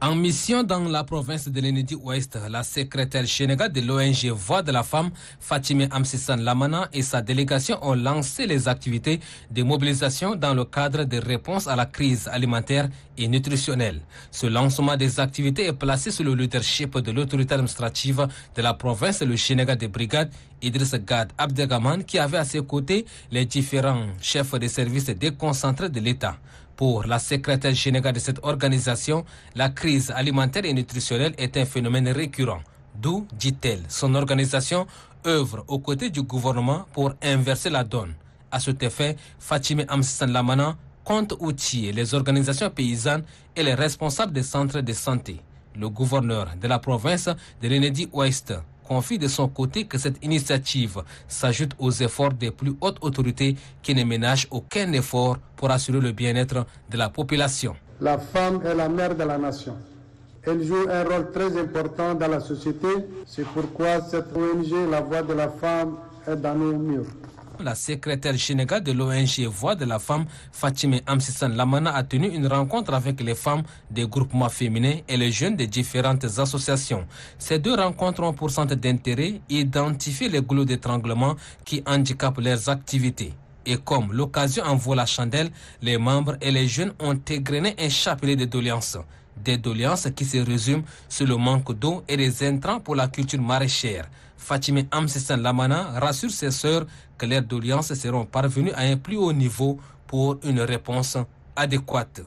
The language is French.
En mission dans la province de l'Enedi Ouest, la secrétaire générale de l'ONG Voix de la Femme, Fatime Amsissan Lamana et sa délégation ont lancé les activités de mobilisation dans le cadre des réponses à la crise alimentaire et nutritionnelle. Ce lancement des activités est placé sous le leadership de l'autorité administrative de la province, le général des brigades Idriss Gad Abdergaman, qui avait à ses côtés les différents chefs de services déconcentrés de l'État. Pour la secrétaire générale de cette organisation, la crise alimentaire et nutritionnelle est un phénomène récurrent. D'où, dit-elle, son organisation œuvre aux côtés du gouvernement pour inverser la donne. À cet effet, Fatime Amstan Lamana compte outiller les organisations paysannes et les responsables des centres de santé. Le gouverneur de la province de l'Enedi Ouest, confie de son côté que cette initiative s'ajoute aux efforts des plus hautes autorités qui ne ménagent aucun effort pour assurer le bien-être de la population. La femme est la mère de la nation. Elle joue un rôle très important dans la société. C'est pourquoi cette ONG, la voix de la femme, est dans nos murs la secrétaire générale de l'ONG Voix de la Femme, Fatime Amsissan Lamana, a tenu une rencontre avec les femmes des groupements féminins et les jeunes des différentes associations. Ces deux rencontres ont pour centre d'intérêt identifier les goulots d'étranglement qui handicapent leurs activités. Et comme l'occasion en vaut la chandelle, les membres et les jeunes ont égrené un chapelet de doléances. Des doléances qui se résument sur le manque d'eau et les intrants pour la culture maraîchère. Fatimé Amsessan Lamana rassure ses sœurs que leurs doléances seront parvenues à un plus haut niveau pour une réponse adéquate.